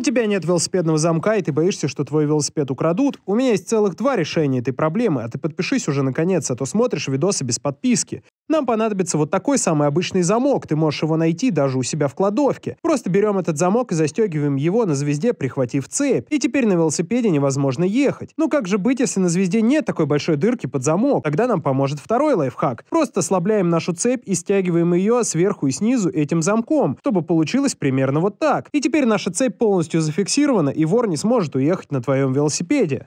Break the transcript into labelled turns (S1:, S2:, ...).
S1: У тебя нет велосипедного замка, и ты боишься, что твой велосипед украдут? У меня есть целых два решения этой проблемы, а ты подпишись уже наконец, а то смотришь видосы без подписки. Нам понадобится вот такой самый обычный замок, ты можешь его найти даже у себя в кладовке. Просто берем этот замок и застегиваем его на звезде, прихватив цепь. И теперь на велосипеде невозможно ехать. Ну как же быть, если на звезде нет такой большой дырки под замок? Тогда нам поможет второй лайфхак. Просто ослабляем нашу цепь и стягиваем ее сверху и снизу этим замком, чтобы получилось примерно вот так. И теперь наша цепь полностью зафиксирована, и вор не сможет уехать на твоем велосипеде.